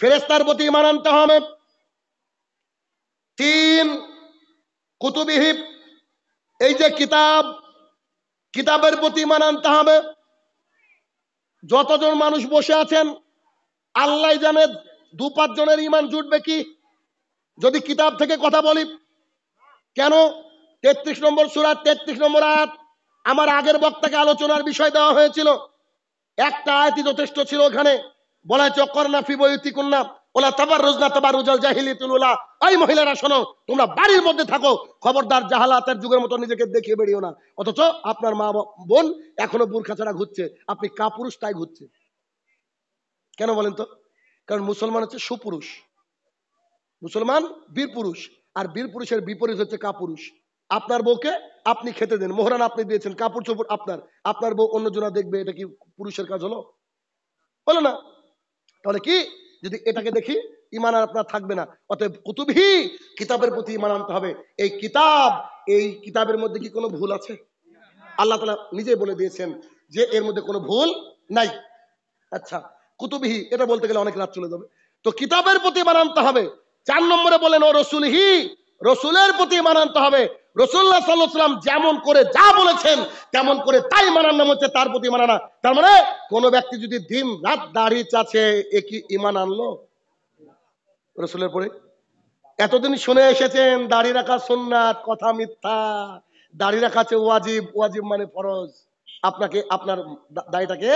ফেরেস্তার প্রতি ইমান আনতে হবে তিন কুতুবিহিব এই যে কিতাব কিতাবের প্রতি ইমান আনতে হবে যতজন মানুষ বসে আছেন আল্লাহ জানে দু পাঁচজনের ইমান জুটবে কি যদি কিতাব থেকে কথা বলি কেন তেত্রিশ নম্বর সুরাত তেত্রিশ নম্বর আয়াত আমার আগের বক্তাকে আলোচনার বিষয় দেওয়া হয়েছিল একটা আয়তি যথেষ্ট ছিল ওখানে বলা কন্যা ওলা তাবার তাবার রোজাল জাহিলি তুলুলা এই মহিলারা শোনো তোমরা বাড়ির মধ্যে থাকো খবরদার জাহালাতের যুগের মতো নিজেকে দেখিয়ে বেরিও না অথচ আপনার মা বোন এখনো ছাড়া ঘুরছে আপনি কাপুরুষ তাই ঘুরছে কেন বলেন তো কারণ মুসলমান হচ্ছে সুপুরুষ মুসলমান বীর পুরুষ আর বীর পুরুষের বিপরীত হচ্ছে কাপুরুষ আপনার বউকে আপনি খেতে দেন মোহরান আপনি দিয়েছেন কাপুর চোপড় আপনার আপনার বউ অন্যজনা দেখবে এটা কি পুরুষের কাজ হলো বলো না তাহলে কি যদি এটাকে দেখি ইমান আর আপনার থাকবে না অতএব কুতুবহি কিতাবের প্রতি ইমান আনতে হবে এই কিতাব এই কিতাবের মধ্যে কি কোনো ভুল আছে আল্লাহ তালা নিজে বলে দিয়েছেন যে এর মধ্যে কোনো ভুল নাই আচ্ছা কুতুবহি এটা বলতে গেলে অনেক রাত চলে যাবে তো কিতাবের প্রতি ইমান আনতে হবে চার নম্বরে বলেন ও রসুলহি রসুলের প্রতি মানানতে হবে রসুল্লাহ সাল্লাম যেমন করে যা বলেছেন তেমন করে তাই মানার নাম হচ্ছে তার প্রতি মানানা তার মানে কোনো ব্যক্তি যদি দিন রাত দাঁড়িয়ে চাচ্ছে একই ইমান আনলো রসুলের পরে এতদিন শুনে এসেছেন দাড়ি রাখা সোননাথ কথা মিথ্যা দাড়ি রাখা আছে ওয়াজিব ওয়াজিব মানে ফরজ আপনাকে আপনার দাড়িটাকে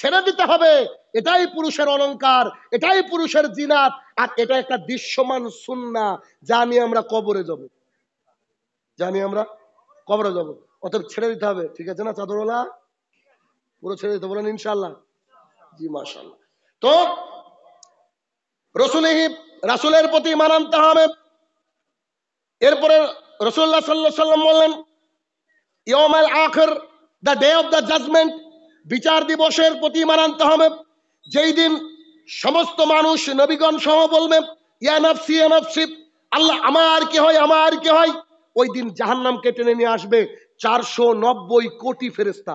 ছেড়ে দিতে হবে এটাই পুরুষের অলঙ্কার এটাই পুরুষের জিনাত আর এটা একটা দৃশ্যমান সুন্না যা নিয়ে আমরা কবরে যাব জানি আমরা কবরে যাব অত ছেড়ে দিতে হবে ঠিক আছে না চাদরওয়ালা পুরো ছেড়ে দিতে বলেন ইনশাল্লাহ জি মাশাল্লাহ তো রসুল রাসুলের প্রতি ইমান আনতে হবে এরপরে রসুল্লাহ সাল্লাহ সাল্লাম বললেন ইয়মাল আখর the day of the judgement বিচার দিবসের প্রতি মানতে হবে যেই দিন সমস্ত মানুষ নবীগণ সহ বলবে ইয়ানাফসি ইয়ানাফসি আল্লাহ আমার কি হয় আমার কি হয় ওই দিন জাহান্নামকে টেনে নিয়ে আসবে চারশো নব্বই কোটি ফেরিস্তা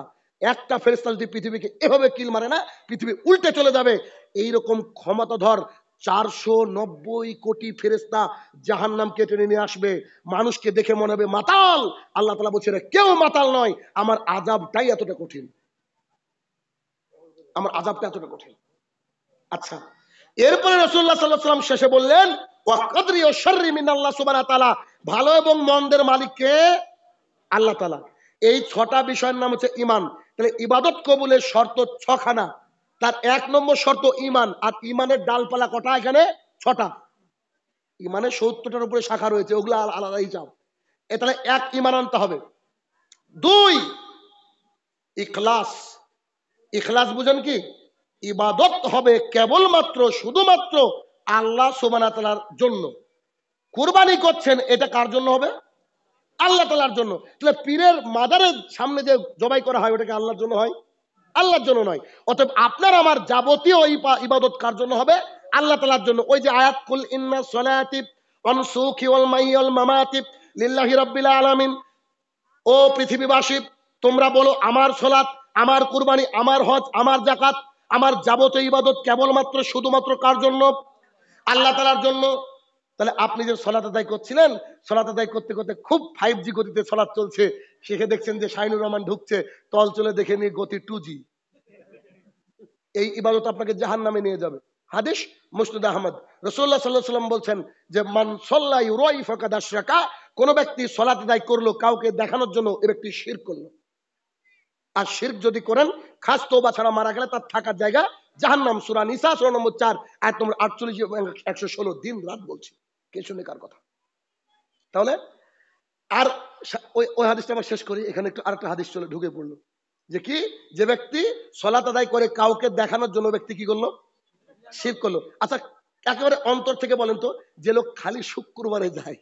একটা ফেরিস্তা যদি পৃথিবীকে এভাবে কিল মারে না পৃথিবী উল্টে চলে যাবে এইরকম ক্ষমতাধর চারশো নব্বই কোটি ফেরিস্তা জাহান নামকে টেনে নিয়ে আসবে মানুষকে দেখে মনে হবে মাতাল আল্লাহ তালা বলছে কেউ মাতাল নয় আমার আজাবটাই এতটা কঠিন আমার আজাবটা এতটা কঠিন আচ্ছা এরপরে রসুল্লাহ সাল্লাহ সাল্লাম শেষে বললেন ভালো এবং মন্দের মালিককে আল্লাহ তালা এই ছটা বিষয়ের নাম হচ্ছে ইমান তাহলে ইবাদত কবুলের শর্ত ছখানা তার এক নম্বর শর্ত ইমান আর ইমানের ডালপালা কটা এখানে ছটা ইমানের সত্যটার উপরে শাখা রয়েছে ওগুলো আলাদাই চাও এ তাহলে এক ইমান আনতে হবে দুই ইকলাস ইখলাস বুঝেন কি ইবাদত হবে কেবলমাত্র শুধুমাত্র আল্লাহ সুবানা তালার জন্য কুরবানি করছেন এটা কার জন্য হবে আল্লাহ তালার জন্য তাহলে পীরের মাদারের সামনে যে জবাই করা হয় ওটাকে আল্লাহর জন্য হয় আল্লাহর জন্য নয় অতএব আপনার আমার যাবতীয় ইবাদত কার জন্য হবে আল্লাহ তালার জন্য ওই যে আয়াত ইন্না সলাতিব আলামিন ও পৃথিবীবাসী তোমরা বলো আমার সোলাত আমার কুরবানি আমার হজ আমার জাকাত আমার যাবতীয় ইবাদত কেবলমাত্র শুধুমাত্র কার জন্য আল্লাহ তালার জন্য তাহলে আপনি যে সলাত আদায় করছিলেন সলাত আদায় করতে করতে খুব ফাইভ জি গতিতে সলাত চলছে শেখে দেখছেন যে শাহিনুর রহমান ঢুকছে তল চলে দেখে নিয়ে গতি টু জি এই ইবাদত আপনাকে জাহান নামে নিয়ে যাবে হাদিস মুসনুদ আহমদ রসোল্লা সাল্লাহ সাল্লাম বলছেন যে মান সল্লাই রয় ফকাদ আশরাকা কোনো ব্যক্তি সলাত আদায় করলো কাউকে দেখানোর জন্য এ ব্যক্তি শির করলো আর শির যদি করেন খাস তোবা ছাড়া মারা গেলে তার থাকার জায়গা জাহান নাম সুরা নিসা সুরা নম্বর চার আর তোমার আটচল্লিশ একশো ষোলো দিন রাত বলছি কিছু শুনে কার কথা তাহলে আর ওই ওই হাদিসটা আমার শেষ করি এখানে একটু আরেকটা হাদিস চলে ঢুকে পড়লো যে কি যে ব্যক্তি সলাত আদায় করে কাউকে দেখানোর জন্য ব্যক্তি কি করলো শিব করলো আচ্ছা একেবারে অন্তর থেকে বলেন তো যে লোক খালি শুক্রবারে যায়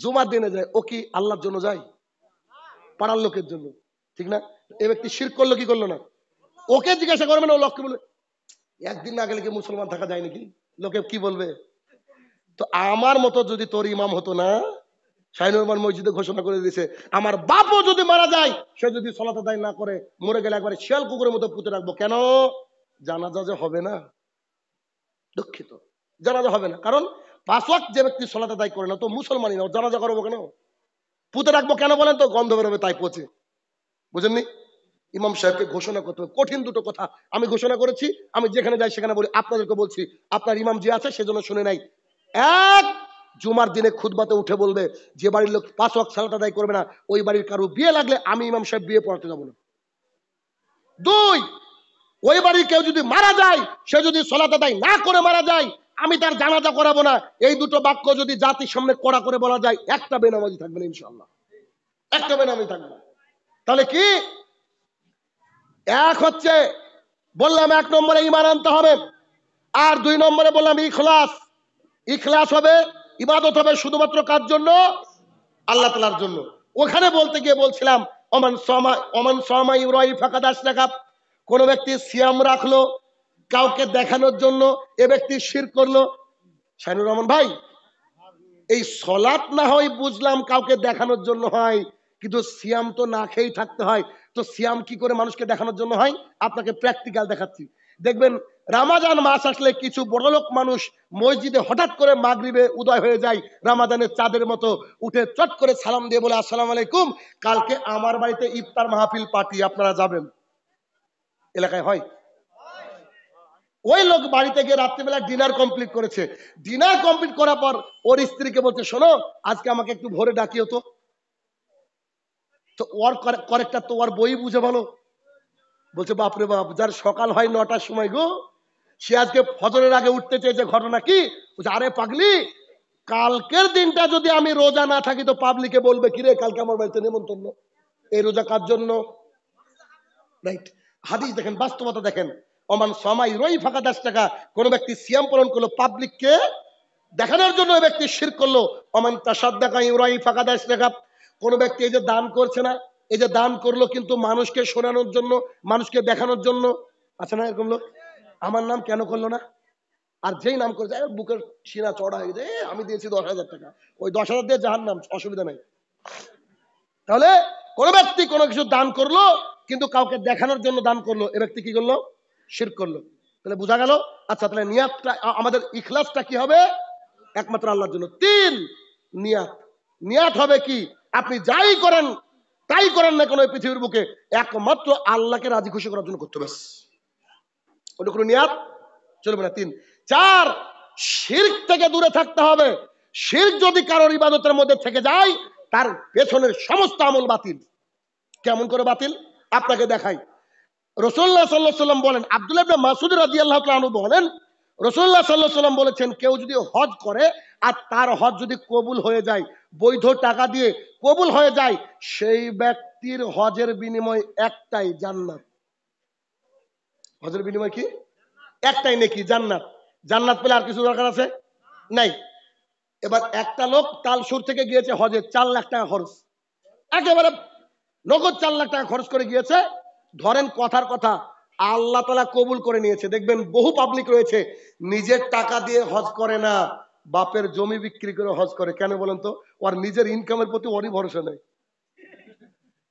জুমার দিনে যায় ও কি আল্লাহর জন্য যায় পাড়ার লোকের জন্য ঠিক না এ ব্যক্তি শির করলো কি করলো না ওকে জিজ্ঞাসা করবে না ও লক্ষ্যে বলবে একদিন না গেলে কি মুসলমান থাকা যায় নাকি লোকে কি বলবে তো আমার মতো যদি তোর ইমাম হতো না শাহিনুরমান মসজিদে ঘোষণা করে দিয়েছে আমার বাপও যদি মারা যায় সে যদি সলাতে দায় না করে মরে গেলে একবারে শিয়াল কুকুরের মতো পুঁতে রাখবো কেন জানাজা যে হবে না দুঃখিত জানাজা হবে না কারণ পাঁচ লাখ যে ব্যক্তি সলাতে দায় করে না তো মুসলমানই না জানাজা করবো কেন পুঁতে রাখবো কেন বলেন তো গন্ধ বেরোবে তাই পচে বুঝেননি ইমাম সাহেবকে ঘোষণা করতে হবে কঠিন দুটো কথা আমি ঘোষণা করেছি আমি যেখানে যাই সেখানে বলি আপনাদেরকে বলছি আপনার ইমাম যে আছে সেজন্য শুনে নাই এক জুমার দিনে খুদবাতে উঠে বলবে যে বাড়ির লোক পাঁচ ওয়াক সালাটা আদায় করবে না ওই বাড়ির কারো বিয়ে লাগলে আমি ইমাম সাহেব বিয়ে পড়াতে যাবো না দুই ওই বাড়ির কেউ যদি মারা যায় সে যদি সলাতে আদায় না করে মারা যায় আমি তার জানাজা করাবো না এই দুটো বাক্য যদি জাতির সামনে কড়া করে বলা যায় একটা বেনামাজি থাকবে না ইনশাল্লাহ একটা বেনামাজি থাকবে না তাহলে কি এক হচ্ছে বললাম এক নম্বরে ইমান আনতে হবে আর দুই নম্বরে বললাম ইখলাস ইখলাস হবে ইবাদত হবে শুধুমাত্র কার জন্য আল্লাহ তালার জন্য ওখানে বলতে গিয়ে বলছিলাম অমান অমান সমা ইউরাই ফাঁকা দাস রেখা কোনো ব্যক্তি সিয়াম রাখলো কাউকে দেখানোর জন্য এ ব্যক্তি শির করলো সাইনুর রহমান ভাই এই সলাৎ না হয় বুঝলাম কাউকে দেখানোর জন্য হয় কিন্তু সিয়াম তো না খেয়েই থাকতে হয় তো সিয়াম কি করে মানুষকে দেখানোর জন্য হয় আপনাকে প্র্যাকটিক্যাল দেখাচ্ছি দেখবেন রামাজান মাস আসলে কিছু বড়লোক মানুষ মসজিদে হঠাৎ করে মাগরিবে উদয় হয়ে যায় রামাজানের চাঁদের মতো উঠে চট করে সালাম দিয়ে বলে আসসালাম আলাইকুম কালকে আমার বাড়িতে ইফতার মাহফিল পার্টি আপনারা যাবেন এলাকায় হয় ওই লোক বাড়িতে গিয়ে রাত্রিবেলা ডিনার কমপ্লিট করেছে ডিনার কমপ্লিট করার পর ওর স্ত্রীকে বলছে শোনো আজকে আমাকে একটু ভোরে ডাকিও তো তো ওর করেক্টার তো ওর বই বুঝে ভালো বলছে বাপরে বাপ যার সকাল হয় নটার সময় গো সে আজকে ফজরের আগে উঠতে চেয়েছে ঘটনা কি বলছে আরে পাগলি কালকের দিনটা যদি আমি রোজা না থাকি তো পাবলিকে বলবে কিরে কালকে আমার বাড়িতে নেমন্তন্ন এই রোজা কার জন্য রাইট হাদিস দেখেন বাস্তবতা দেখেন অমান সময় রই ফাঁকা দশ টাকা কোনো ব্যক্তি সিয়াম পালন করলো পাবলিককে দেখানোর জন্য ব্যক্তি শির করলো অমান তাসাদ্দাকা ইউরাই ফাঁকা দাস টাকা কোনো ব্যক্তি এই যে দান করছে না এই যে দান করলো কিন্তু মানুষকে শোনানোর জন্য মানুষকে দেখানোর জন্য আছে আচ্ছা না এরকম লোক আমার নাম কেন করলো না আর যেই নাম করেছে বুকের সিনা চড়া হয়ে গেছে আমি দিয়েছি দশ হাজার টাকা ওই দশ হাজার দিয়ে যাহার নাম অসুবিধা নেই তাহলে কোনো ব্যক্তি কোনো কিছু দান করলো কিন্তু কাউকে দেখানোর জন্য দান করলো এ ব্যক্তি কি করলো শির করলো তাহলে বোঝা গেল আচ্ছা তাহলে নিয়াতটা আমাদের ইখলাসটা কি হবে একমাত্র আল্লাহর জন্য তিন নিয়াত নিয়াত হবে কি আপনি যাই করেন তাই করেন না কোনো পৃথিবীর বুকে একমাত্র আল্লাহকে রাজি খুশি করার জন্য করতে পারছি ওটা কোনো নিয়াত চলবে না তিন চার শির্ক থেকে দূরে থাকতে হবে শির যদি কারোর ইবাদতের মধ্যে থেকে যায় তার পেছনের সমস্ত আমল বাতিল কেমন করে বাতিল আপনাকে দেখাই রসুল্লাহ সাল্লাহ সাল্লাম বলেন আবদুল্লাহ মাসুদ রাজি আল্লাহ বলেন রসুল্লাহ সাল্লাহ সাল্লাম বলেছেন কেউ যদি হজ করে আর তার হজ যদি কবুল হয়ে যায় বৈধ টাকা দিয়ে কবুল হয়ে যায় সেই ব্যক্তির হজের বিনিময় একটাই জান্নাত হজের বিনিময় কি একটাই নেকি জান্নাত জান্নাত পেলে আর কিছু দরকার আছে নাই এবার একটা লোক তালসুর থেকে গিয়েছে হজে চার লাখ টাকা খরচ একেবারে নগদ চার লাখ টাকা খরচ করে গিয়েছে ধরেন কথার কথা আল্লাহ তালা কবুল করে নিয়েছে দেখবেন বহু পাবলিক রয়েছে নিজের টাকা দিয়ে হজ করে না বাপের জমি বিক্রি করে হজ করে কেন বলেন তো ওর নিজের ইনকামের প্রতি অনেক ভরসা নেই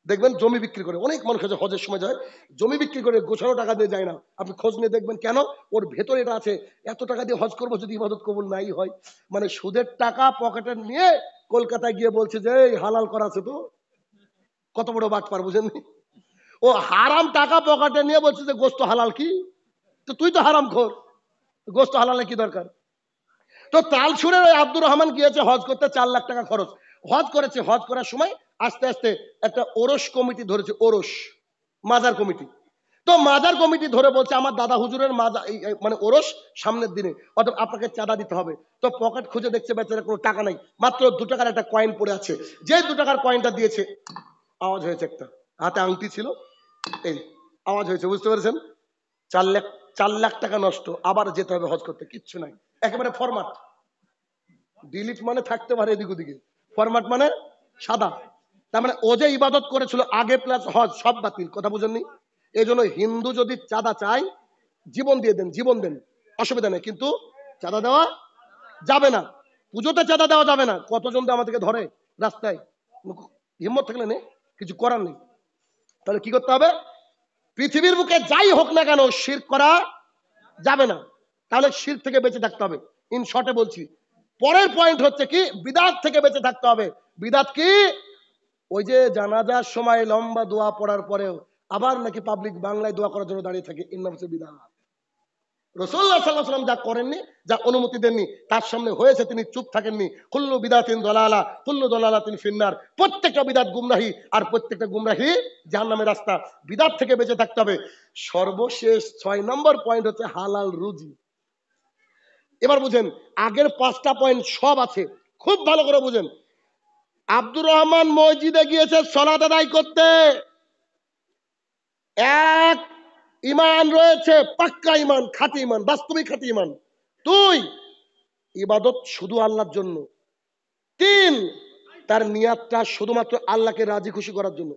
দেখবেন জমি বিক্রি করে অনেক মানুষ আছে হজের সময় যায় জমি বিক্রি করে গোছানো টাকা দিয়ে যায় না আপনি খোঁজ নিয়ে দেখবেন কেন ওর ভেতরে এটা আছে এত টাকা দিয়ে হজ করবো যদি ইবাদত কবুল নাই হয় মানে সুদের টাকা পকেটে নিয়ে কলকাতায় গিয়ে বলছে যে এই হালাল করা আছে তো কত বড় বাট পার বুঝেননি ও হারাম টাকা পকেটে নিয়ে বলছে যে গোস্ত হালাল কি তো তুই তো হারাম খোর গোস্ত হালালে কি দরকার তো তালসুরের ওই আব্দুর রহমান গিয়েছে হজ করতে চার লাখ টাকা খরচ হজ করেছে হজ করার সময় আস্তে আস্তে একটা ওরস কমিটি ধরেছে ওরস মাজার কমিটি তো মাজার কমিটি ধরে বলছে আমার দাদা হুজুরের মাজা মানে ওরস সামনের দিনে অর্থাৎ আপনাকে চাঁদা দিতে হবে তো পকেট খুঁজে দেখছে বেচারা কোনো টাকা নাই মাত্র দু টাকার একটা কয়েন পড়ে আছে যে দু টাকার কয়েনটা দিয়েছে আওয়াজ হয়েছে একটা হাতে আংটি ছিল এই আওয়াজ হয়েছে বুঝতে পেরেছেন চার লাখ চার লাখ টাকা নষ্ট আবার যেতে হবে হজ করতে কিচ্ছু নাই একেবারে ফরমাট ডিলিট মানে থাকতে পারে এদিক ওদিকে ফরমাট মানে সাদা তার মানে ও যে ইবাদত করেছিল আগে প্লাস হজ সব বাতিল কথা বুঝেননি এই জন্য হিন্দু যদি চাঁদা চায় জীবন দিয়ে দেন জীবন দেন অসুবিধা নেই কিন্তু চাঁদা দেওয়া যাবে না পুজোতে চাঁদা দেওয়া যাবে না কতজন তো আমাদেরকে ধরে রাস্তায় হিম্মত থাকলে নেই কিছু করার নেই তাহলে কি করতে হবে পৃথিবীর বুকে যাই হোক না কেন শির করা যাবে না তাহলে শির থেকে বেঁচে থাকতে হবে ইন শর্টে বলছি পরের পয়েন্ট হচ্ছে কি বিদাত থেকে বেঁচে থাকতে হবে বিদাত কি ওই যে জানাজার সময় লম্বা দোয়া পড়ার পরেও আবার নাকি পাবলিক বাংলায় দোয়া করার জন্য দাঁড়িয়ে থাকে ইন নাম বিদাত রসোল্লা সাল্লাহ যা করেননি যা অনুমতি দেননি তার সামনে হয়েছে তিনি চুপ থাকেননি খুল্লু বিদা তিন দলালা খুল্লু দলালা তিন ফিন্নার প্রত্যেকটা বিদাত গুমরাহি আর প্রত্যেকটা গুমরাহি যার নামে রাস্তা বিদাত থেকে বেঁচে থাকতে হবে সর্বশেষ ছয় নম্বর পয়েন্ট হচ্ছে হালাল রুজি এবার বুঝেন আগের পাঁচটা পয়েন্ট সব আছে খুব ভালো করে বুঝেন আব্দুর রহমান মসজিদে গিয়েছে সলাদ আদায় করতে এক ইমান রয়েছে পাক্কা ইমান খাটি ইমান বাস্তবিক খাটি ইমান দুই ইবাদত শুধু আল্লাহর জন্য তিন তার নিয়াতটা শুধুমাত্র আল্লাহকে রাজি খুশি করার জন্য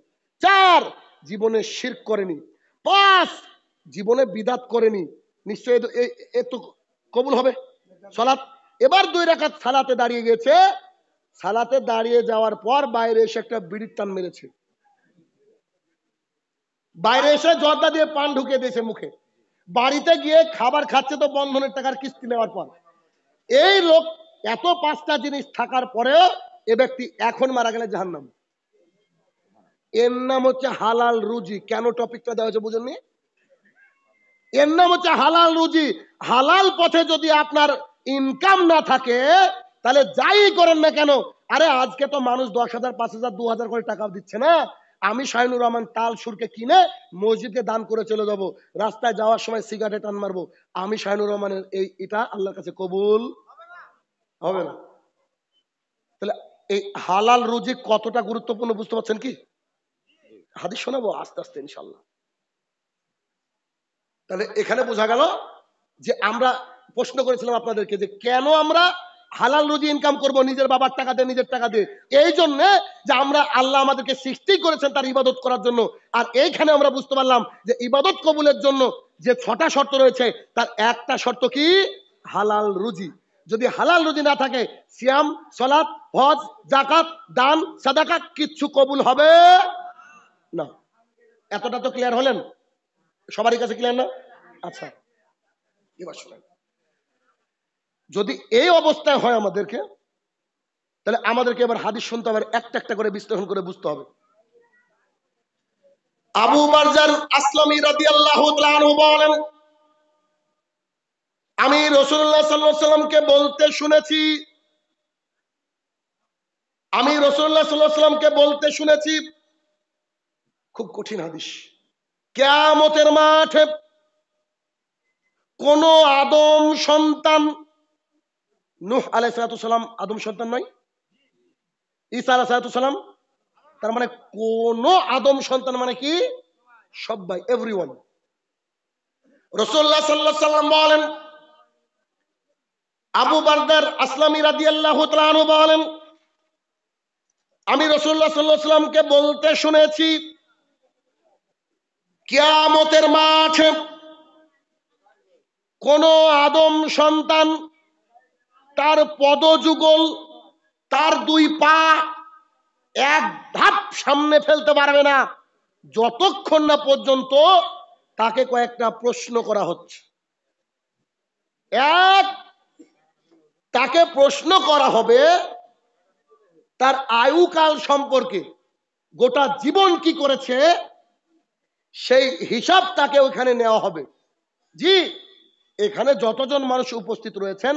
চার জীবনে শির করেনি পাঁচ জীবনে বিদাত করেনি নিশ্চয় এত কবুল হবে সালাত এবার দুই রাখাত সালাতে দাঁড়িয়ে গেছে সালাতে দাঁড়িয়ে যাওয়ার পর বাইরে এসে একটা বিড়ির টান মেরেছে বাইরে এসে জর্দা দিয়ে পান ঢুকে দিয়েছে মুখে বাড়িতে গিয়ে খাবার খাচ্ছে তো বন্ধনের টাকার কিস্তি নেওয়ার পর এই লোক এত পাঁচটা জিনিস থাকার পরেও এ ব্যক্তি এখন মারা গেলে নাম এর নাম হচ্ছে হালাল রুজি কেন টপিকটা দেওয়া হয়েছে বুঝেননি এর নাম হচ্ছে হালাল রুজি হালাল পথে যদি আপনার ইনকাম না থাকে তাহলে যাই করেন না কেন আরে আজকে তো মানুষ দশ হাজার পাঁচ হাজার দু হাজার করে টাকা দিচ্ছে না আমি শাহিনুর রহমান তাল সুরকে কিনে মসজিদকে দান করে চলে যাব রাস্তায় যাওয়ার সময় সিগারেটে টান মারবো আমি শাহিনুর রহমানের এই এটা আল্লাহর কাছে কবুল হবে না তাহলে এই হালাল রুজি কতটা গুরুত্বপূর্ণ বুঝতে পারছেন কি হাদিস শোনাবো আস্তে আস্তে ইনশাল্লাহ তাহলে এখানে বোঝা গেল যে আমরা প্রশ্ন করেছিলাম আপনাদেরকে যে কেন আমরা হালাল রুজি ইনকাম করব নিজের বাবার টাকা দিয়ে নিজের টাকা দিয়ে এই জন্যে যে আমরা আল্লাহ আমাদেরকে সৃষ্টি করেছেন তার ইবাদত করার জন্য আর এইখানে আমরা বুঝতে পারলাম যে ইবাদত কবুলের জন্য যে ছটা শর্ত রয়েছে তার একটা শর্ত কি হালাল রুজি যদি হালাল রুজি না থাকে সিয়াম সলাপ হজ জাকাত দান সাদাকা কিচ্ছু কবুল হবে না এতটা তো ক্লিয়ার হলেন সবারই কাছে ক্লিয়ার না আচ্ছা এবার শোনেন যদি এই অবস্থায় হয় আমাদেরকে তাহলে আমাদেরকে এবার হাদিস শুনতে হবে একটা একটা করে বিশ্লেষণ করে বুঝতে হবে আবু মারজান আসলামী রাদি আল্লাহ বলেন আমি রসুল্লাহ সাল্লামকে বলতে শুনেছি আমি রসুল্লাহ সাল্লামকে বলতে শুনেছি খুব কঠিন হাদিস কেয়ামতের মাঠে কোন আদম সন্তান নুহ আলাই সালাতাম আদম সন্তান নয় ইসা আলাহ সালাম তার মানে কোন আদম সন্তান মানে কি সবাই এভরি ওয়ান রসোল্লা সাল্লা সাল্লাম বলেন আবু বারদার আসলামী রাদি আল্লাহ বলেন আমি রসুল্লাহ সাল্লাহামকে বলতে শুনেছি কিয়ামতের মাঠ কোন আদম সন্তান তার পদযুগল তার দুই পা এক ধাপ সামনে ফেলতে পারবে না যতক্ষণ না পর্যন্ত তাকে কয়েকটা প্রশ্ন করা হচ্ছে এক তাকে প্রশ্ন করা হবে তার আয়ুকাল সম্পর্কে গোটা জীবন কি করেছে সেই হিসাব তাকে ওখানে নেওয়া হবে জি এখানে যতজন মানুষ উপস্থিত রয়েছেন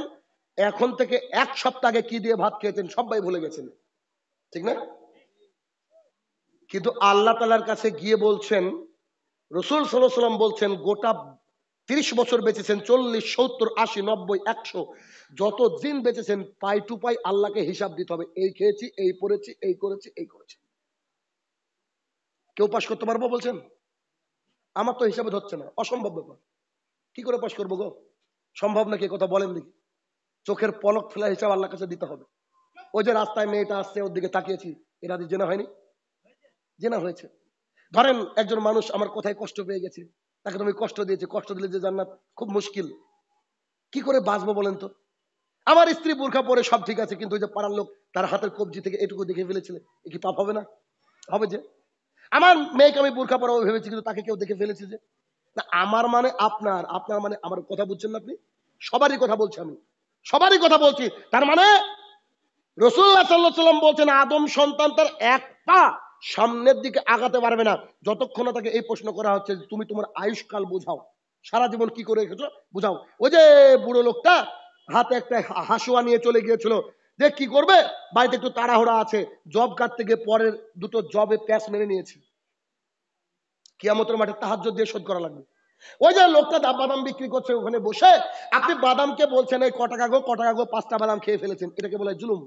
এখন থেকে এক সপ্তাহ আগে কি দিয়ে ভাত খেয়েছেন সবাই ভুলে গেছেন ঠিক না কিন্তু আল্লাহ তালার কাছে গিয়ে বলছেন রসুল সাল্লাম বলছেন গোটা তিরিশ বছর বেঁচেছেন চল্লিশ সত্তর আশি নব্বই একশো যত দিন বেঁচেছেন পাই টু পাই আল্লাহকে হিসাব দিতে হবে এই খেয়েছি এই পড়েছি এই করেছি এই করেছি কেউ পাশ করতে পারবো বলছেন আমার তো হিসাবে ধরছে না অসম্ভব ব্যাপার কি করে পাশ করবো গো সম্ভব নাকি কথা বলেন দেখি চোখের পলক ফেলা হিসাব আল্লাহ কাছে দিতে হবে ওই যে রাস্তায় মেয়েটা আসছে ওর দিকে তাকিয়েছি এরা জেনা হয়নি জেনা হয়েছে ধরেন একজন মানুষ আমার কোথায় কষ্ট পেয়ে গেছে তাকে তুমি কষ্ট দিয়েছে কষ্ট দিলে যে জান্নাত খুব মুশকিল কি করে বাঁচবো বলেন তো আমার স্ত্রী বোরখা পরে সব ঠিক আছে কিন্তু ওই যে পাড়ার লোক তার হাতের কবজি থেকে এটুকু দেখে ফেলেছিল এ কি পাপ হবে না হবে যে আমার মেয়েকে আমি বোরখা পরে ভেবেছি কিন্তু তাকে কেউ দেখে ফেলেছে যে না আমার মানে আপনার আপনার মানে আমার কথা বুঝছেন না আপনি সবারই কথা বলছি আমি সবারই কথা বলছি তার মানে রসুল্লাহ সাল্লাহ সাল্লাম বলছেন আদম সন্তান তার এক পা সামনের দিকে আগাতে পারবে না যতক্ষণ তাকে এই প্রশ্ন করা হচ্ছে তুমি তোমার আয়ুষকাল বোঝাও সারা জীবন কি করে রেখেছো বুঝাও ওই যে বুড়ো লোকটা হাতে একটা হাসুয়া নিয়ে চলে গিয়েছিল যে কি করবে বাড়িতে একটু তাড়াহুড়া আছে জব কাট থেকে পরের দুটো জবে প্যাস মেরে নিয়েছি কিয়ামতের মাঠে তাহাজ দিয়ে শোধ করা লাগবে ওই যে লোকটা দাম বাদাম বিক্রি করছে ওখানে বসে আপনি বাদামকে বলছেন এই কটা কাগো কটা কাগো পাঁচটা বাদাম খেয়ে ফেলেছেন এটাকে বলে জুলুম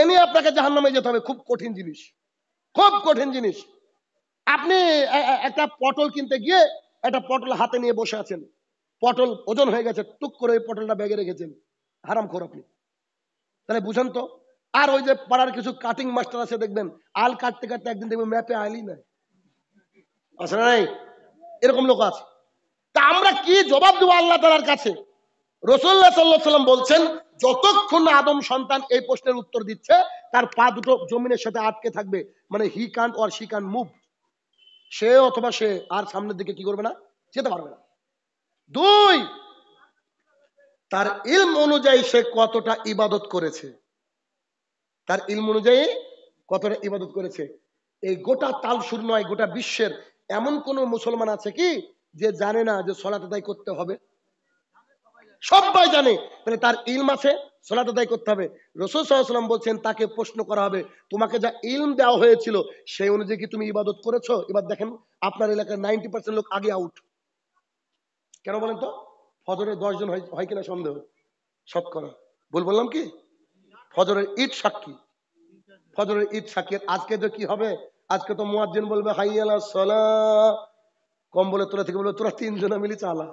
এ নিয়ে আপনাকে জাহান নামে যেতে হবে খুব কঠিন জিনিস খুব কঠিন জিনিস আপনি একটা পটল কিনতে গিয়ে একটা পটল হাতে নিয়ে বসে আছেন পটল ওজন হয়ে গেছে টুক করে ওই পটলটা ব্যাগে রেখেছেন হারাম খোর আপনি তাহলে বুঝেন তো আর ওই যে পাড়ার কিছু কাটিং মাস্টার আছে দেখবেন আল কাটতে কাটতে একদিন দেখবেন ম্যাপে আলি নাই আসলে নাই এরকম লোক আছে তা আমরা কি জবাব দেবো আল্লাহ তালার কাছে রসুল্লাহ সাল্লা সাল্লাম বলছেন যতক্ষণ আদম সন্তান এই প্রশ্নের উত্তর দিচ্ছে তার পা দুটো জমিনের সাথে আটকে থাকবে মানে he can or she can move সে অথবা সে আর সামনের দিকে কি করবে না যেতে পারবে না দুই তার ইলম অনুযায়ী সে কতটা ইবাদত করেছে তার ইলম অনুযায়ী কতটা ইবাদত করেছে এই গোটা তালসুর নয় গোটা বিশ্বের এমন কোন মুসলমান আছে কি যে জানে না যে সলাত আদায় করতে হবে সবাই জানে মানে তার ইলম আছে সলাত আদায় করতে হবে রসুল সাল্লাম বলছেন তাকে প্রশ্ন করা হবে তোমাকে যা ইলম দেওয়া হয়েছিল সেই অনুযায়ী কি তুমি ইবাদত করেছো এবার দেখেন আপনার এলাকার নাইনটি পার্সেন্ট লোক আগে আউট কেন বলেন তো ফজরে দশজন হয় কিনা সন্দেহ শতকরা ভুল বললাম কি ফজরের ঈদ সাক্ষী ফজরের ঈদ সাক্ষী আজকে তো কি হবে আজকে তো মোয়াজ্জিন বলবে হাইয়ালা সলা কম বলে তোরা থেকে বলবে তোরা তিনজন মিলি চালা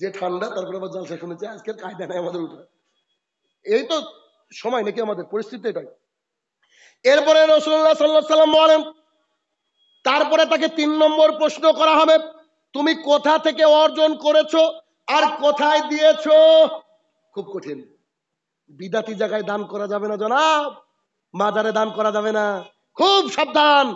যে ঠান্ডা তারপরে আবার জলসা শুনেছে আজকের কায়দা নাই আমাদের উঠে এই তো সময় নাকি আমাদের পরিস্থিতি এটাই এরপরে রসুল্লাহ সাল্লাহ সাল্লাম বলেন তারপরে তাকে তিন নম্বর প্রশ্ন করা হবে তুমি কোথা থেকে অর্জন করেছো আর কোথায় দিয়েছ খুব কঠিন বিদাতি জায়গায় দান করা যাবে না জনাব মাজারে দান করা যাবে না খুব সাবধান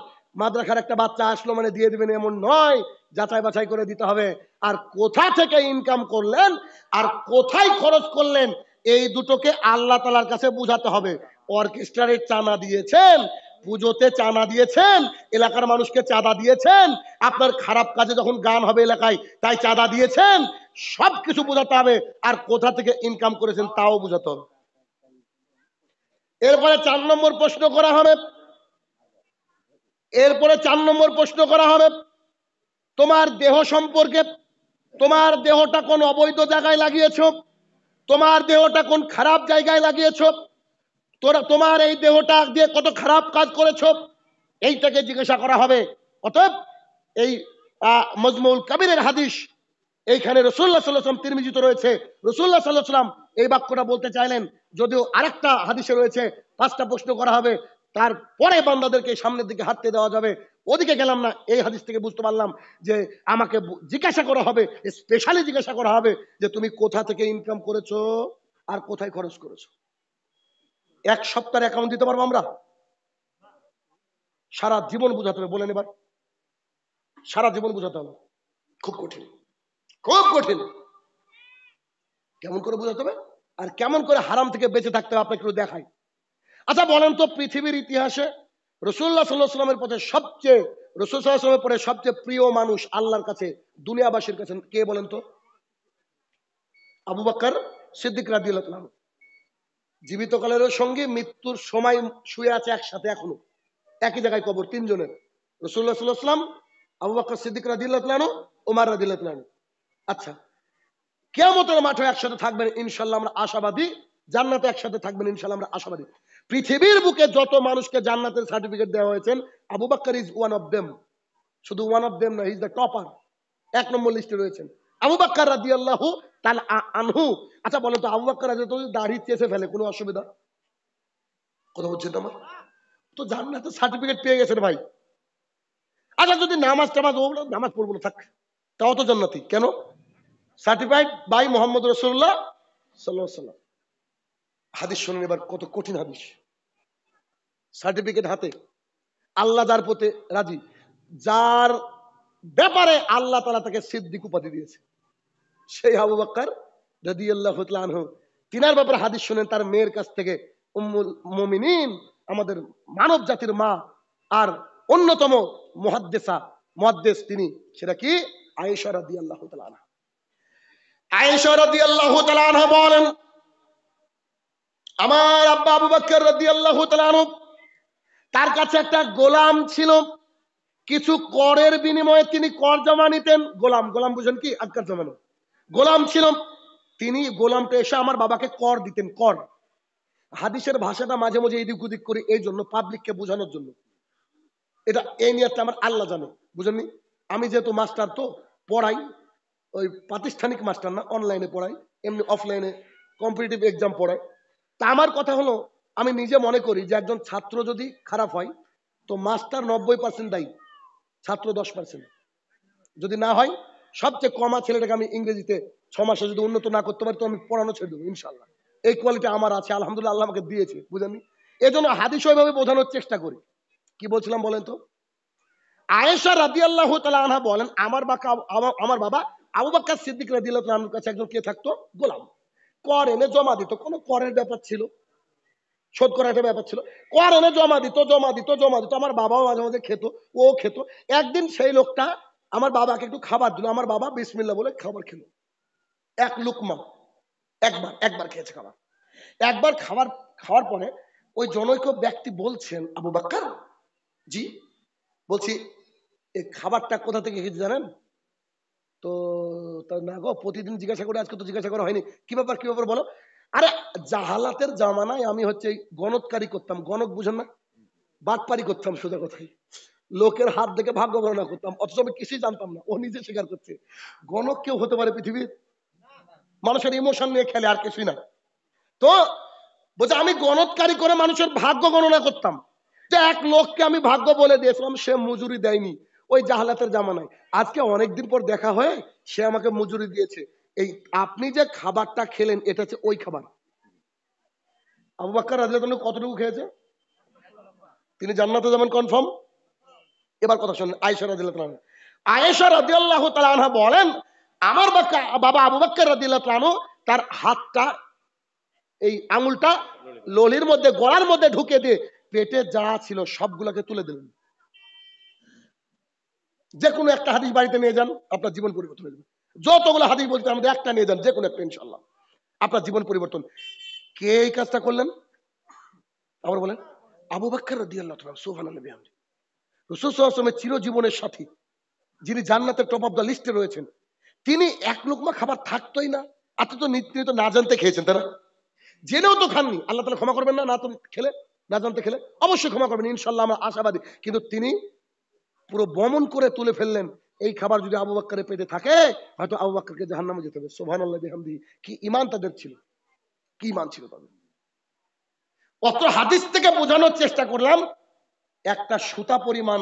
মাদ্রাসার একটা বাচ্চা আসলো মানে দিয়ে দিবেন এমন নয় যাচাই বাছাই করে দিতে হবে আর কোথা থেকে ইনকাম করলেন আর কোথায় খরচ করলেন এই দুটোকে আল্লাহ তালার কাছে বুঝাতে হবে অর্কেস্ট্রারে চানা দিয়েছেন পুজোতে চানা দিয়েছেন এলাকার মানুষকে চাঁদা দিয়েছেন আপনার খারাপ কাজে যখন গান হবে এলাকায় তাই চাঁদা দিয়েছেন সব কিছু বোঝাতে হবে আর কোথা থেকে ইনকাম করেছেন তাও বোঝাতে হবে এরপরে চার নম্বর প্রশ্ন করা হবে এরপরে চার নম্বর প্রশ্ন করা হবে তোমার দেহ সম্পর্কে তোমার দেহটা কোন অবৈধ জায়গায় লাগিয়েছ তোমার দেহটা কোন খারাপ জায়গায় লাগিয়েছ তোরা তোমার এই দেহটা দিয়ে কত খারাপ কাজ করেছ এইটাকে জিজ্ঞাসা করা হবে অতএব এই মজমুল কাবিরের হাদিস এইখানে রসুল্লাহ সাল্লাম তিরমিজিত রয়েছে রসুল্লাহ সাল্লাহ সাল্লাম এই বাক্যটা বলতে চাইলেন যদিও আরেকটা হাদিসে রয়েছে পাঁচটা প্রশ্ন করা হবে তারপরে বান্দাদেরকে সামনের দিকে হাঁটতে দেওয়া যাবে ওদিকে গেলাম না এই হাদিস থেকে বুঝতে পারলাম যে আমাকে জিজ্ঞাসা করা হবে স্পেশালি জিজ্ঞাসা করা হবে যে তুমি কোথা থেকে ইনকাম করেছো আর কোথায় খরচ করেছো এক সপ্তাহের অ্যাকাউন্ট দিতে পারবো আমরা সারা জীবন বোঝাতে হবে বলেন এবার সারা জীবন বোঝাতে হবে খুব কঠিন খুব কঠিন কেমন করে বোঝাতে হবে আর কেমন করে হারাম থেকে বেঁচে থাকতে হবে আপনাকে দেখায় আচ্ছা বলেন তো পৃথিবীর ইতিহাসে রসুল্লাহ সাল্লাহামের পথে সবচেয়ে রসুল সাল্লাহামের পরে সবচেয়ে প্রিয় মানুষ আল্লাহর কাছে দুনিয়াবাসীর কাছে কে বলেন তো আবু বাক্কার সিদ্দিক জীবিত জীবিতকালেরও সঙ্গে মৃত্যুর সময় শুয়ে আছে একসাথে এখনো একই জায়গায় কবর তিনজনের রসুল্লাহ সাল্লাহাম আবু বাক্কর সিদ্দিক রাদিল্লাহনু ওমার রাজি রাদিল্লাহনু আচ্ছা কেমতের মাঠে একসাথে থাকবেন ইনশাল্লাহ আমরা আশাবাদী জান্নাতে একসাথে থাকবেন ইনশাল্লাহ আমরা আশাবাদী পৃথিবীর বুকে যত মানুষকে জান্নাতের সার্টিফিকেট দেওয়া হয়েছে Abu Bakr is one of them শুধু ওয়ান অফ দেম না ইজ দ্য টপার এক নম্বর লিস্টে রয়েছেন আবু বাক্কর রাদি আল্লাহু তাল আনহু আচ্ছা বলো তো আবু বাক্কর রাজি তো দাড়ি চেষে ফেলে কোনো অসুবিধা কথা বলছেন আমার তো জান্নাতের সার্টিফিকেট পেয়ে গেছেন ভাই আচ্ছা যদি নামাজ টামাজ ও নামাজ পড়বো না থাক তাও তো জান্নাতি কেন সার্টিফাইড বাই মোহাম্মদ রসুল্লাহ সাল্লাহ সাল্লাম হাদিস শোনেন এবার কত কঠিন হাদিস সার্টিফিকেট হাতে আল্লাহ যার পথে রাজি যার ব্যাপারে আল্লাহ তালা তাকে সিদ্দিক উপাধি দিয়েছে সেই হাবু বাক্কার রাজি আল্লাহ আনহ তিনার ব্যাপারে হাদিস শোনেন তার মেয়ের কাছ থেকে উম্মুল মমিনিন আমাদের মানব জাতির মা আর অন্যতম মহাদ্দেশা মহাদ্দেশ তিনি সেটা কি আয়েশা রাজি আল্লাহ আনহা আয়েশা রাজি আল্লাহ আনহা বলেন আমার আব্বা আবু বাক্কর রদি আল্লাহ তার কাছে একটা গোলাম ছিল কিছু করের বিনিময়ে তিনি কর জমা নিতেন গোলাম গোলাম বুঝেন কি আজকাল জমানো গোলাম ছিল তিনি গোলামটা এসে আমার বাবাকে কর দিতেন কর হাদিসের ভাষাটা মাঝে মাঝে এদিক ওদিক করি এই জন্য পাবলিককে বোঝানোর জন্য এটা এই নিয়তটা আমার আল্লাহ জানে বুঝেননি আমি যেহেতু মাস্টার তো পড়াই ওই প্রাতিষ্ঠানিক মাস্টার না অনলাইনে পড়াই এমনি অফলাইনে কম্পিটিটিভ এক্সাম পড়াই তা আমার কথা হলো আমি নিজে মনে করি যে একজন ছাত্র যদি খারাপ হয় তো মাস্টার নব্বই পার্সেন্ট দায়ী ছাত্র দশ পার্সেন্ট যদি না হয় সবচেয়ে কমা ছেলেটাকে আমি ইংরেজিতে ছ মাসে যদি উন্নত না করতে পারি তো আমি পড়ানো ছেড়ে দেবো ইনশাল্লাহ এই কোয়ালিটি আমার আছে আলহামদুলিল্লাহ আল্লাহ আমাকে দিয়েছে বুঝেননি এজন্য হাদিস ওইভাবে বোঝানোর চেষ্টা করি কি বলছিলাম বলেন তো আয়েশা রাদি আল্লাহ আনহা বলেন আমার বাবা আমার বাবা আবু বাক্কা সিদ্দিক রাদি আল্লাহ কাছে একজন কে থাকতো গোলাম কর এনে জমা দিত কোনো করের ব্যাপার ছিল শোধ করার একটা ব্যাপার ছিল কর এনে জমা দিত জমা দিত জমা দিত আমার বাবাও মাঝে মাঝে খেত ও খেত একদিন সেই লোকটা আমার বাবাকে একটু খাবার দিল আমার বাবা বিসমিল্লা বলে খাবার খেলো এক লুকমা একবার একবার খেয়েছে খাবার একবার খাবার খাওয়ার পরে ওই জনৈক ব্যক্তি বলছেন আবু বাক্কার জি বলছি এই খাবারটা কোথা থেকে খেয়েছি জানেন তো না মানে গো প্রতিদিন জিজ্ঞাসা করে আজকে তো জিজ্ঞাসা করা হয়নি কি ব্যাপার কি ব্যাপার বলো আরে জাহালাতের জামানায় আমি হচ্ছে গণৎকারী করতাম গণক বুঝেন না বাটপারি করতাম সোজা কথাই লোকের হাত দেখে ভাগ্য গণনা করতাম অথচ আমি কিছুই জানতাম না ও নিজে স্বীকার করছে গণক কেউ হতে পারে পৃথিবীর মানুষের ইমোশন নিয়ে খেলে আর কিছুই না তো বলছে আমি গণৎকারী করে মানুষের ভাগ্য গণনা করতাম যে এক লোককে আমি ভাগ্য বলে দিয়েছিলাম সে মজুরি দেয়নি ওই জাহালাতের জামানায় আজকে অনেকদিন পর দেখা হয় সে আমাকে মজুরি দিয়েছে এই আপনি যে খাবারটা খেলেন এটা হচ্ছে ওই খাবার আবু বাক্কার রাজা তুমি কতটুকু খেয়েছে তিনি জান্নাতে যাবেন কনফার্ম এবার কথা শোনেন আয়েশা রাজিল্লাহ আয়েশা রাজিয়াল্লাহ তালা বলেন আমার বাবা আবু বাক্কার রাজি আল্লাহ তার হাতটা এই আঙুলটা ললির মধ্যে গলার মধ্যে ঢুকে দিয়ে পেটে যা ছিল সবগুলোকে তুলে দিলেন যে কোনো একটা হাদিস বাড়িতে নিয়ে যান আপনার জীবন পরিবর্তন হয়ে যাবে যতগুলো হাদিস বলতে আমাদের একটা নিয়ে যান যে কোনো একটা ইনশাল্লাহ আপনার জীবন পরিবর্তন কে এই কাজটা করলেন আবার বলেন আবু বাক্কার রদি আল্লাহ সোহান আলবী আমি রসুল সাল্লামের চিরজীবনের সাথী যিনি জান্নাতের টপ অফ দ্য লিস্টে রয়েছেন তিনি এক লোকমা খাবার থাকতোই না আপনি আচ্ছা তো নিত্য না জানতে খেয়েছেন তারা জেনেও তো খাননি আল্লাহ তালা ক্ষমা করবেন না না তো খেলে না জানতে খেলে অবশ্যই ক্ষমা করবেন ইনশাল্লাহ আমরা আশাবাদী কিন্তু তিনি পুরো বমন করে তুলে ফেললেন এই খাবার যদি আবু বাক্কারের পেতে থাকে হয়তো আবু বাক্কারকে জাহান নামে যেতে হবে সোহান আল্লাহামদি কি ইমান তাদের ছিল কি ইমান ছিল তাদের অত হাদিস থেকে বোঝানোর চেষ্টা করলাম একটা সুতা পরিমাণ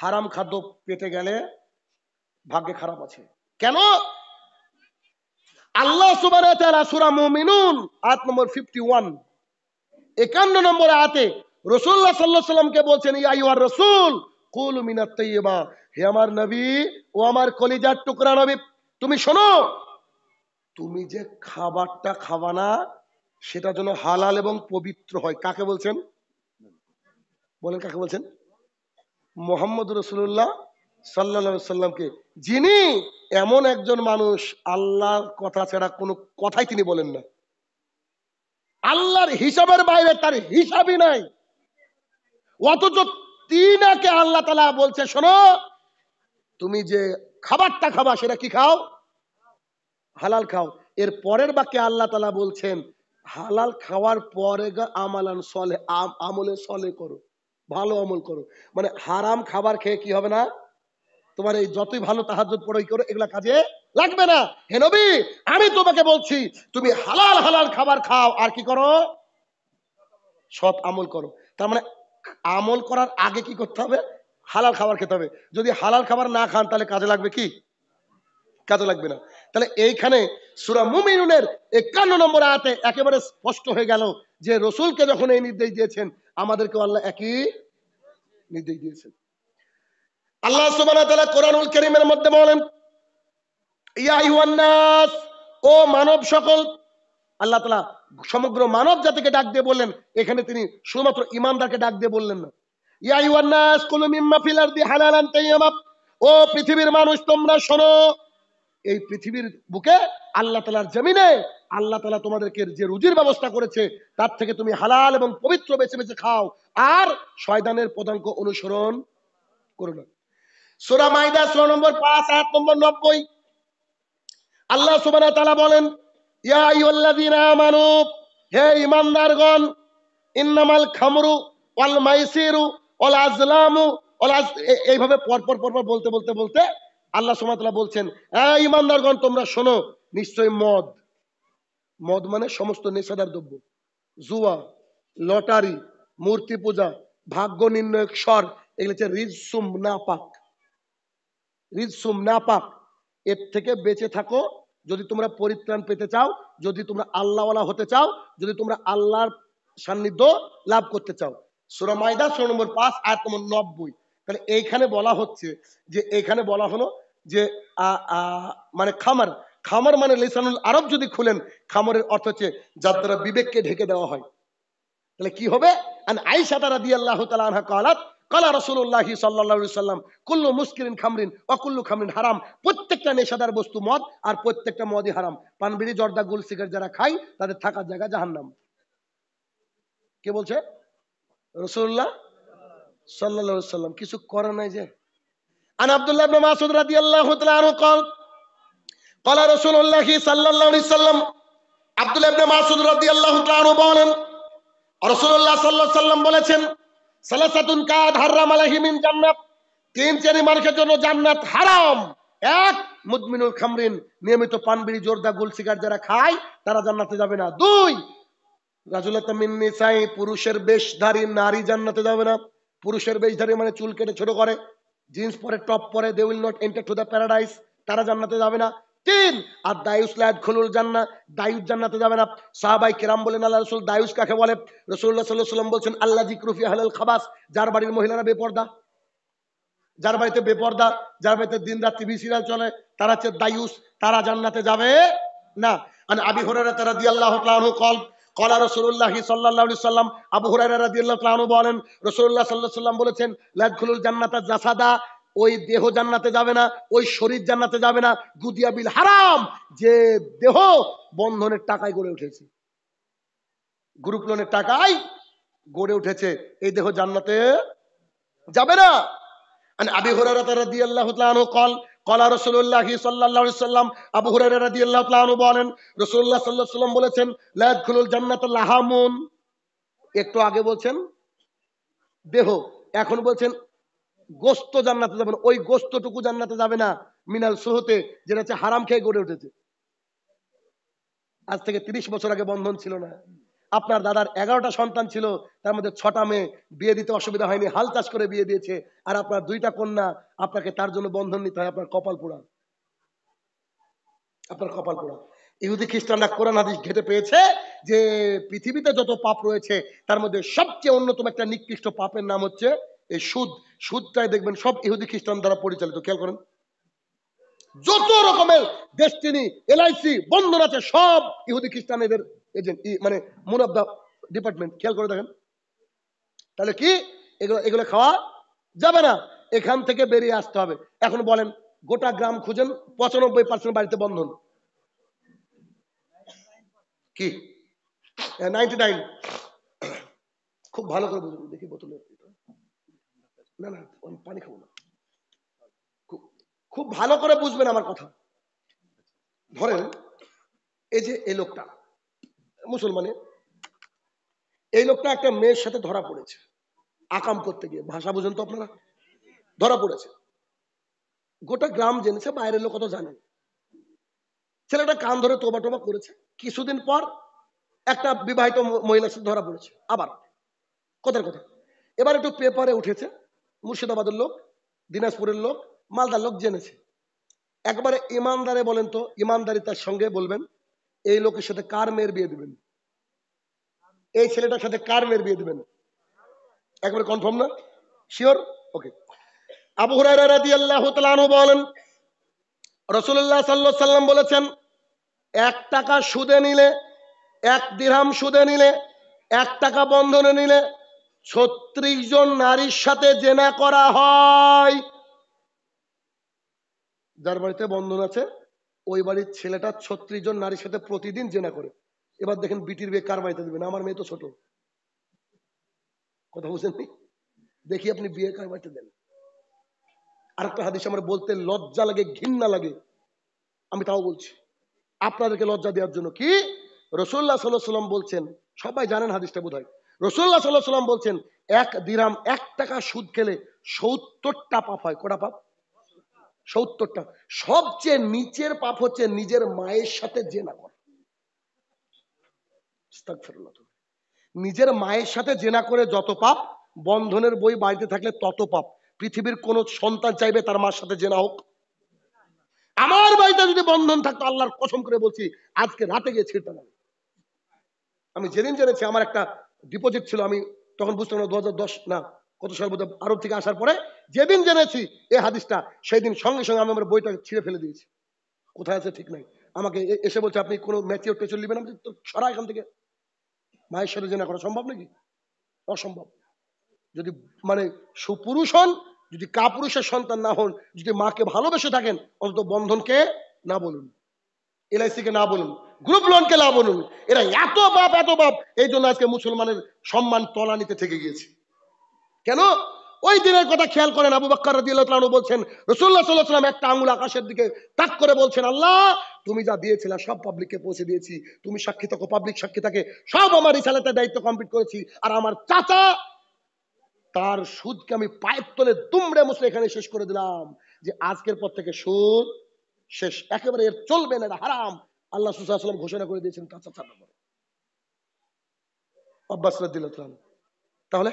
হারাম খাদ্য পেতে গেলে ভাগ্যে খারাপ আছে কেন আল্লাহ সুবাহ সুরা মুমিনুন আট নম্বর ফিফটি ওয়ান একান্ন নম্বর আতে রসুল্লাহ সাল্লাহ সাল্লামকে বলছেন ইয়াই রসুল কুল তৈবা হে আমার নবী ও আমার কলিজার টুকরা নবী তুমি শোনো তুমি যে খাবারটা খাবা না সেটা যেন হালাল এবং পবিত্র হয় কাকে বলছেন বলেন কাকে বলছেন মোহাম্মদ রসুল্লাহ সাল্লা সাল্লামকে যিনি এমন একজন মানুষ আল্লাহর কথা ছাড়া কোনো কথাই তিনি বলেন না আল্লাহর হিসাবের বাইরে তার হিসাবই নাই অথচ তিনাকে আল্লাহ তালা বলছে শোনো তুমি যে খাবারটা খাবা সেটা কি খাও হালাল খাও এর পরের বাক্যে আল্লাহ তালা বলছেন হালাল খাওয়ার পরে আমালান সলে আমলে সলে করো ভালো আমল করো মানে হারাম খাবার খেয়ে কি হবে না তোমার এই যতই ভালো তাহাজত পড়ো করো এগুলা কাজে লাগবে না হে নবী আমি তোমাকে বলছি তুমি হালাল হালাল খাবার খাও আর কি করো সৎ আমল করো তার মানে আমল করার আগে কি করতে হবে হালাল খাবার খেতে হবে যদি হালাল খাবার না খান তাহলে কাজে লাগবে কি কাজে লাগবে না তাহলে এইখানে সুরা মুমিনুনের একান্ন নম্বর আয়াতে একেবারে স্পষ্ট হয়ে গেল যে রসুলকে যখন এই নির্দেশ দিয়েছেন আমাদেরকে আল্লাহ একই নির্দেশ দিয়েছেন আল্লাহ সুবান কোরআনুল করিমের মধ্যে বলেন ইয়া ও মানব সকল আল্লাহ তালা সমগ্র মানব জাতিকে ডাক দিয়ে বললেন এখানে তিনি শুধুমাত্র ইমানদারকে ডাক দিয়ে বললেন না ও পৃথিবীর মানুষ তোমরা শোনো এই পৃথিবীর বুকে আল্লাহ তালার জমিনে আল্লাহ তালা তোমাদেরকে যে রুজির ব্যবস্থা করেছে তার থেকে তুমি হালাল এবং পবিত্র বেছে বেছে খাও আর শয়তানের পদাঙ্ক অনুসরণ করো না সোরা মাইদা ছ নম্বর পাঁচ আট নম্বর নব্বই আল্লাহ তালা বলেন এইভাবে পরপর পরপর বলতে বলতে বলতে আল্লাহ সুমাতলা বলছেন ইমানদারগণ তোমরা শোনো নিশ্চয় মদ মদ মানে সমস্ত নেশাদার দ্রব্য জুয়া লটারি মূর্তি পূজা ভাগ্য নির্ণয়ক স্বর এগুলো হচ্ছে রিজসুম নাপাক রিজসুম নাপাক এর থেকে বেঁচে থাকো যদি তোমরা পরিত্রাণ পেতে চাও যদি তোমরা আল্লাহওয়ালা হতে চাও যদি তোমরা আল্লাহর সান্নিধ্য লাভ করতে চাও সুরমাইদা ষোলো নম্বর পাঁচ আর তোমার নব্বই তাহলে এইখানে বলা হচ্ছে যে এইখানে বলা হলো যে মানে খামার খামার মানে লিসানুল আরব যদি খুলেন খামারের অর্থ হচ্ছে যার দ্বারা বিবেককে ঢেকে দেওয়া হয় তাহলে কি হবে আন তারা দিয়ে আল্লাহ তালা আনহা কালাত কালা রসুল্লাহি সাল্লা সাল্লাম কুল্লু মুস্কিরিন খামরিন অকুল্লু খামরিন হারাম প্রত্যেকটা নেশাদার বস্তু মদ আর প্রত্যেকটা মদই হারাম পানবিড়ি জর্দা গুল সিগারেট যারা খাই তাদের থাকার জায়গা জাহান্নাম কে বলছে রসুল্লাহ সাল্লা সাল্লাম কিছু করে নাই যে আন আব্দুল্লাহ ইবনে রাদিয়াল্লাহু তাআলা আনহু আব্দুল্লাহ ইবনে রাদিয়াল্লাহু তাআলা বলেন রাসূলুল্লাহ সাল্লাল্লাহু আলাইহি সাল্লাম বলেছেন সালাসাতুন কাদ হারাম আলাহিমিন জান্নাত তিন শ্রেণী মানুষের জন্য জান্নাত হারাম এক মুদমিনুল খামরিন নিয়মিত পানবিড়ি জোরদা সিগার যারা খায় তারা জান্নাতে যাবে না দুই রাজুলতা মিন্নিসাই পুরুষের বেশধারী নারী জান্নাতে যাবে না পুরুষের বেশধারী মানে চুল কেটে ছোট করে জিন্স পরে টপ পরে they will not enter to the paradise তারা জান্নাতে যাবে না তিন আর দায়ুস লায়াত খুলুল জান্না দায়ুস জান্নাতে যাবে না সাহাবাই কেরাম বলেন আল্লাহ রসুল দায়ুস কাকে বলে রসুল্লাহ সাল্লাহ সাল্লাম বলছেন আল্লাহ জিক্রুফি হালাল খাবাস যার বাড়ির মহিলারা বেপর্দা যার বাড়িতে বেপর্দা যার বাড়িতে দিন রাত টিভি সিরিয়াল চলে তারা হচ্ছে দায়ুস তারা জান্নাতে যাবে না আর আবি হরারা তারা দিয়ে আল্লাহ কল কলা রসুল্লাহ সাল্লাহ সাল্লাম আবু হরারা আল্লাহ তাআলা বলেন রসুল্লাহ সাল্লাহ সাল্লাম বলেছেন খুলুল জান্নাতা জাসাদা ওই দেহ জান্নাতে যাবে না ওই শরীর জান্নাতে যাবে না গুদিয়া বিল হারাম যে দেহ বন্ধনের টাকায় গড়ে উঠেছে গ্রুপ লোনের টাকায় গড়ে উঠেছে এই দেহ জান্নাতে যাবে না আবি আবু বলেন রাসূলুল্লাহ সাল্লাল্লাহু সাল্লাম বলেছেন লা ইয়াদখুলুল জান্নাত একটু আগে বলছেন দেহ এখন বলছেন গোস্ত জান্নাতে যাবে না ওই গোস্তটুকু জান্নাতে যাবে না মিনাল সোহতে যেটা হচ্ছে হারাম খেয়ে গড়ে উঠেছে আজ থেকে তিরিশ বছর আগে বন্ধন ছিল না আপনার দাদার এগারোটা সন্তান ছিল তার মধ্যে ছটা মেয়ে বিয়ে দিতে অসুবিধা হয়নি হাল চাষ করে বিয়ে দিয়েছে আর আপনার দুইটা কন্যা আপনাকে তার জন্য বন্ধন নিতে হয় আপনার কপাল পোড়া আপনার কপাল পোড়া ইহুদি খ্রিস্টানরা কোরআন হাদিস ঘেটে পেয়েছে যে পৃথিবীতে যত পাপ রয়েছে তার মধ্যে সবচেয়ে অন্যতম একটা নিকৃষ্ট পাপের নাম হচ্ছে এই সুদ সুদটাই দেখবেন সব ইহুদি খ্রিস্টান দ্বারা পরিচালিত খেয়াল করেন যত রকমের ডেস্টিনি এলআইসি বন্ধন আছে সব ইহুদি খ্রিস্টান এদের এজেন্ট মানে মুন অফ দ্য ডিপার্টমেন্ট খেয়াল করে দেখেন তাহলে কি এগুলো এগুলো খাওয়া যাবে না এখান থেকে বেরিয়ে আসতে হবে এখন বলেন গোটা গ্রাম খুঁজেন পঁচানব্বই পার্সেন্ট বাড়িতে বন্ধন কি নাইনটি হ্যাঁ, নাইন খুব ভালো করে বুঝুন দেখি বোতলে না না আমি পানি খাবো না খুব ভালো করে বুঝবেন আমার কথা ধরেন এই যে এই লোকটা মুসলমানে এই লোকটা একটা মেয়ের সাথে ধরা পড়েছে আকাম করতে গিয়ে ভাষা বুঝেন তো আপনারা ধরা পড়েছে গোটা গ্রাম জেনেছে বাইরের লোক তো জানে ছেলেটা কান ধরে তোবা টোবা করেছে কিছুদিন পর একটা বিবাহিত মহিলার সাথে ধরা পড়েছে আবার কথার কথা এবার একটু পেপারে উঠেছে মুর্শিদাবাদের লোক দিনাজপুরের লোক মালদার লোক জেনেছে একবারে ইমানদারে বলেন তো ইমানদারি তার সঙ্গে বলবেন এই লোকের সাথে কার মেয়ের বিয়ে দিবেন এই ছেলেটার সাথে কার মেয়ের বিয়ে দিবেন একবারে কনফার্ম না শিওর ওকে আবু হুরায়রা বলেন রসুল্লাহ সাল্লাল্লাহু সাল্লাম বলেছেন এক টাকা সুদে নিলে এক দিরহাম সুদে নিলে এক টাকা বন্ধনে নিলে ছত্রিশ জন নারীর সাথে জেনা করা হয় যার বাড়িতে বন্ধন আছে ওই বাড়ির ছেলেটা ছত্রিশ জন নারীর সাথে প্রতিদিন জেনা করে এবার দেখেন বিটির বিয়ে কার বাড়িতে দেবেন আমার মেয়ে তো ছোট কথা বুঝেননি দেখি আপনি বিয়ে কার বাড়িতে দেন আরেকটা হাদিস আমার বলতে লজ্জা লাগে ঘৃণা লাগে আমি তাও বলছি আপনাদেরকে লজ্জা দেওয়ার জন্য কি সাল্লাহ সাল্লাম বলছেন সবাই জানেন হাদিসটা বোধ হয় রসুল্লাহ সাল্লাহ সাল্লাম বলছেন এক দিরাম এক টাকা সুদ খেলে সত্তরটা পাপ হয় কটা পাপ সত্তরটা সবচেয়ে নিচের পাপ হচ্ছে নিজের মায়ের সাথে জেনা করা নিজের মায়ের সাথে জেনা করে যত পাপ বন্ধনের বই বাড়িতে থাকলে তত পাপ পৃথিবীর কোন সন্তান চাইবে তার মার সাথে জেনা হোক আমার বাড়িতে যদি বন্ধন থাকতো আল্লাহর কসম করে বলছি আজকে রাতে গিয়ে ছিড়তাম আমি যেদিন জেনেছি আমার একটা ডিপোজিট ছিল আমি তখন বুঝতাম না দু না কত সাল বোধ আরব থেকে আসার পরে যেদিন জেনেছি এ হাদিসটা সেই দিন সঙ্গে সঙ্গে আমি আমার বইটা ছিঁড়ে ফেলে দিয়েছি কোথায় আছে ঠিক নাই আমাকে এসে বলছে আপনি কোনো ম্যাচিওর টেচুর নেবেন আমি তো সরা এখান থেকে মায়ের সাথে জেনা করা সম্ভব নাকি অসম্ভব যদি মানে সুপুরুষ হন যদি কাপুরুষের সন্তান না হন যদি মাকে ভালোবেসে থাকেন অন্তত বন্ধনকে না বলুন এলআইসিকে না বলুন গ্রুপ লোনকে না বলুন এরা এত বাপ এত বাপ এই জন্য আজকে মুসলমানের সম্মান তলা নিতে থেকে গিয়েছে কেন ওই দিনের কথা খেয়াল করেন আবু বাক্কার রাদিয়াল্লাহু বলছেন রাসূলুল্লাহ সাল্লাল্লাহু আলাইহি একটা আঙ্গুল আকাশের দিকে তাক করে বলছেন আল্লাহ তুমি যা দিয়েছিলে সব পাবলিককে পৌঁছে দিয়েছি তুমি সাক্ষী থাকো পাবলিক সাক্ষী থাকে সব আমার রিসালাতের দায়িত্ব কমপ্লিট করেছি আর আমার চাচা তার সুদকে আমি পায়ের তলে দুমড়ে মুসলে এখানে শেষ করে দিলাম যে আজকের পর থেকে সুদ শেষ একেবারে এর চলবে না হারাম আল্লাহ সুসাল্লাম ঘোষণা করে দিয়েছেন কাঁচা ছাড়া করে অব্বাস তাহলে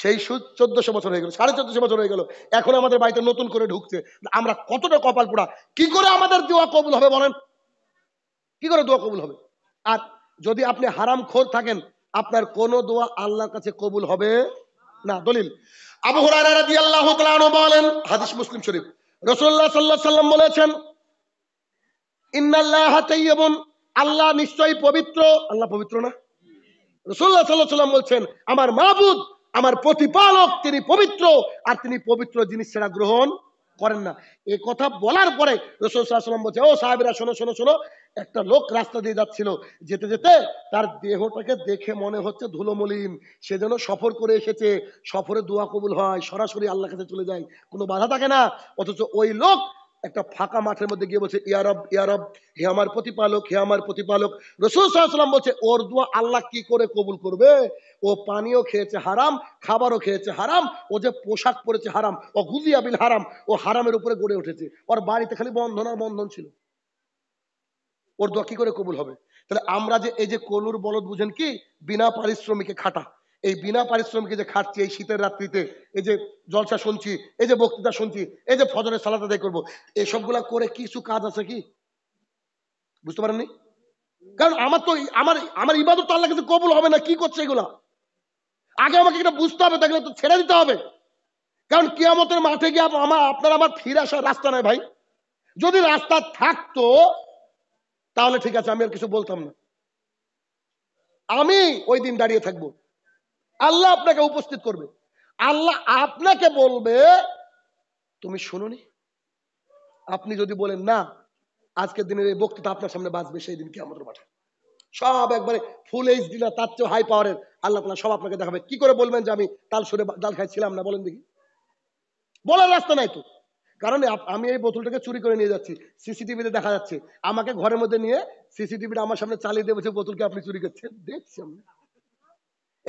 সেই সুদ চোদ্দশো বছর হয়ে গেল সাড়ে চোদ্দশো বছর হয়ে গেল এখন আমাদের বাড়িতে নতুন করে ঢুকছে আমরা কতটা কপাল পোড়া কি করে আমাদের দোয়া কবুল হবে বলেন কি করে দোয়া কবুল হবে আর যদি আপনি হারাম খোর থাকেন আপনার কোন দোয়া আল্লাহর কাছে কবুল হবে না দলিল আবু হরারা রাদিয়াল্লাহু তাআলা বলেন হাদিস মুসলিম শরীফ রাসূলুল্লাহ সাল্লাল্লাহু আলাইহি সাল্লাম বলেছেন আল্লাহ নিশ্চয়ই পবিত্র আল্লাহ পবিত্র না রসুল্লাহ সাল্লাহ সাল্লাম বলছেন আমার মাহবুদ আমার প্রতিপালক তিনি পবিত্র আর তিনি পবিত্র জিনিস সেটা গ্রহণ করেন না এই কথা বলার পরে রসুল্লাহাম বলছে ও সাহেবরা শোনো শোনো শোনো একটা লোক রাস্তা দিয়ে যাচ্ছিল যেতে যেতে তার দেহটাকে দেখে মনে হচ্ছে ধুলোমলিন সে যেন সফর করে এসেছে সফরে দোয়া কবুল হয় সরাসরি আল্লাহ কাছে চলে যায় কোনো বাধা থাকে না অথচ ওই লোক একটা ফাঁকা মাঠের মধ্যে গিয়ে বলছে ইয়ারব ইয়ারব হে আমার প্রতিপালক হে আমার প্রতিপালক রসুল সাল্লাম বলছে ওর দোয়া আল্লাহ কি করে কবুল করবে ও পানিও খেয়েছে হারাম খাবারও খেয়েছে হারাম ও যে পোশাক পরেছে হারাম ও বিল হারাম ও হারামের উপরে গড়ে উঠেছে ওর বাড়িতে খালি বন্ধন আর বন্ধন ছিল ওর দোয়া কি করে কবুল হবে তাহলে আমরা যে এই যে কলুর বলদ বুঝেন কি বিনা পারিশ্রমিকে খাটা এই বিনা পারিশ্রমিকে যে খাটছি এই শীতের রাত্রিতে এই যে জলসা শুনছি এই যে বক্তৃতা শুনছি এই যে ফজরের সালাদ আদায় করবো এসবগুলা করে কিছু কাজ আছে কি বুঝতে পারেননি কারণ আমার তো আমার আমার ইবাদত তো আল্লাহ কাছে কবুল হবে না কি করছে এগুলা আগে আমাকে এটা বুঝতে হবে তাকে তো ছেড়ে দিতে হবে কারণ কিয়ামতের মাঠে গিয়ে আমার আপনার আমার ফিরে আসার রাস্তা নাই ভাই যদি রাস্তা থাকতো তাহলে ঠিক আছে আমি আর কিছু বলতাম না আমি ওই দিন দাঁড়িয়ে থাকবো আল্লাহ আপনাকে উপস্থিত করবে আল্লাহ আপনাকে বলবে তুমি শুনুনি আপনি যদি বলেন না আজকের দিনের এই বক্তৃতা আপনার সামনে বাঁচবে সেই দিন কি আমাদের পাঠায় সব একবারে ফুল এইচডি না তার চেয়ে হাই পাওয়ারের আল্লাহ তালা সব আপনাকে দেখাবে কি করে বলবেন যে আমি তাল সরে ডাল খাইছিলাম না বলেন দেখি বলার রাস্তা নাই তো কারণ আমি এই বোতলটাকে চুরি করে নিয়ে যাচ্ছি সিসিটিভিতে দেখা যাচ্ছে আমাকে ঘরের মধ্যে নিয়ে সিসিটিভিটা আমার সামনে চালিয়ে দিয়ে বলছে বোতলকে আপনি চুরি করছেন দেখছি আমরা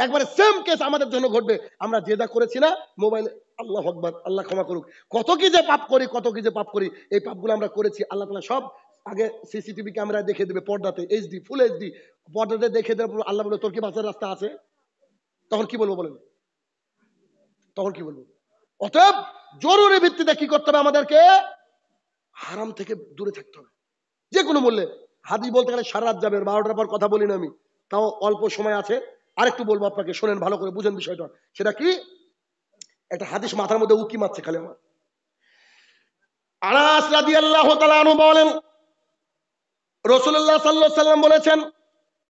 একবারে সেম কেস আমাদের জন্য ঘটবে আমরা যে যা করেছি না মোবাইল আল্লাহ হকবার আল্লাহ ক্ষমা করুক কত কি যে পাপ করি কত কি যে পাপ করি এই পাপগুলো আমরা করেছি আল্লাহ তালা সব আগে সিসিটিভি ক্যামেরায় দেখে দেবে পর্দাতে এইচডি ফুল এইচডি পর্দাতে দেখে দেওয়ার পর আল্লাহ বলে তোর কি বাঁচার রাস্তা আছে তখন কি বলবো বলেন তখন কি বলবো অতএব জরুরি ভিত্তিতে কি করতে হবে আমাদেরকে হারাম থেকে দূরে থাকতে হবে যে কোনো মূল্যে হাদি বলতে গেলে সারা রাত যাবে বারোটার পর কথা বলি না আমি তাও অল্প সময় আছে আরেকটু বলবো আপনাকে শোনেন ভালো করে বুঝেন বিষয়টা সেটা কি একটা হাদিস মাথার মধ্যে উকি মারছে খালি আমার আনাস রাদিয়াল্লাহু তাআলা আনহু বলেন রাসূলুল্লাহ সাল্লাল্লাহু আলাইহি সাল্লাম বলেছেন